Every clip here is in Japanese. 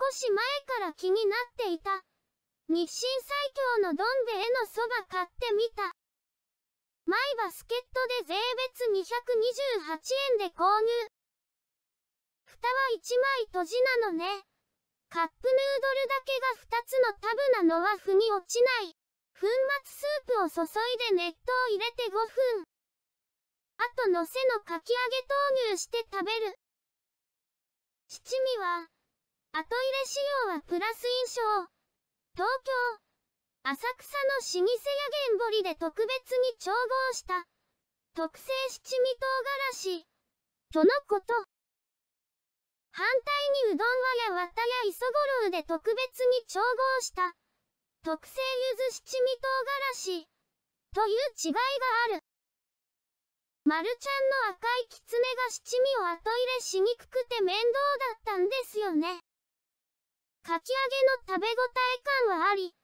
少し前から気になっていた。日清最強のどん兵衛のそば買ってみた。マイバスケットで税別228円で購入。蓋は1枚閉じなのね。カップヌードルだけが2つのタブなのは腑に落ちない。粉末スープを注いで熱湯を入れて5分。あとのせのかき揚げ投入して食べる。七味は、後入れ仕様はプラス印象。東京、浅草の老舗や原堀で特別に調合した、特製七味唐辛子、とのこと。反対にうどんはやわたや磯五郎で特別に調合した、特製ゆず七味唐辛子、という違いがある。丸ちゃんの赤い狐が七味を後入れしにくくて面倒だったんですよね。かき揚げの食べ応え感はあり、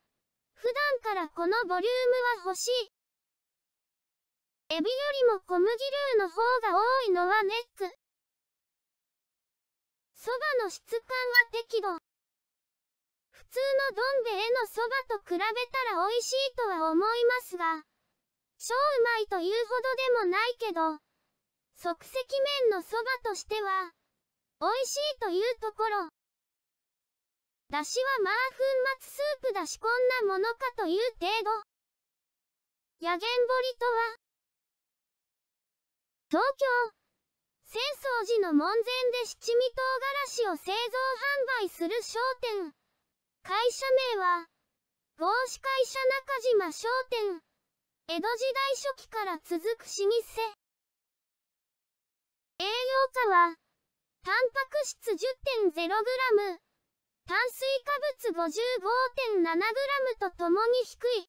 普段からこのボリュームは欲しい。エビよりも小麦粒の方が多いのはネック。そばの質感は適度。普通のどん兵衛のそばと比べたら美味しいとは思いますが、超うまいというほどでもないけど、即席麺のそばとしては、美味しいというところ。だしはまあ粉末スープだしこんなものかという程度。やげんぼりとは、東京、浅草寺の門前で七味唐辛子を製造販売する商店。会社名は、合資会社中島商店。江戸時代初期から続く老舗。栄養価は、タンパク質 10.0g、炭水化物 55.7g とともに低い。